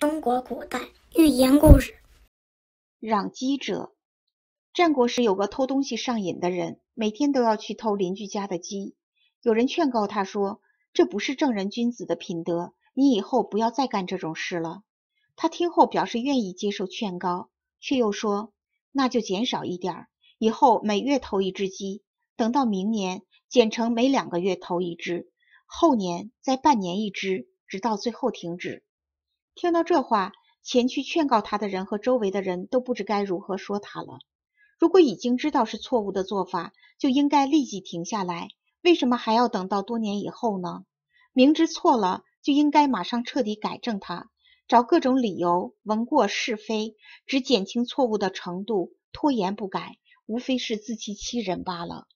中国古代寓言故事：攘鸡者。战国时有个偷东西上瘾的人，每天都要去偷邻居家的鸡。有人劝告他说：“这不是正人君子的品德，你以后不要再干这种事了。”他听后表示愿意接受劝告，却又说：“那就减少一点，以后每月偷一只鸡，等到明年减成每两个月偷一只，后年再半年一只，直到最后停止。”听到这话，前去劝告他的人和周围的人都不知该如何说他了。如果已经知道是错误的做法，就应该立即停下来，为什么还要等到多年以后呢？明知错了，就应该马上彻底改正它，找各种理由闻过是非，只减轻错误的程度，拖延不改，无非是自欺欺人罢了。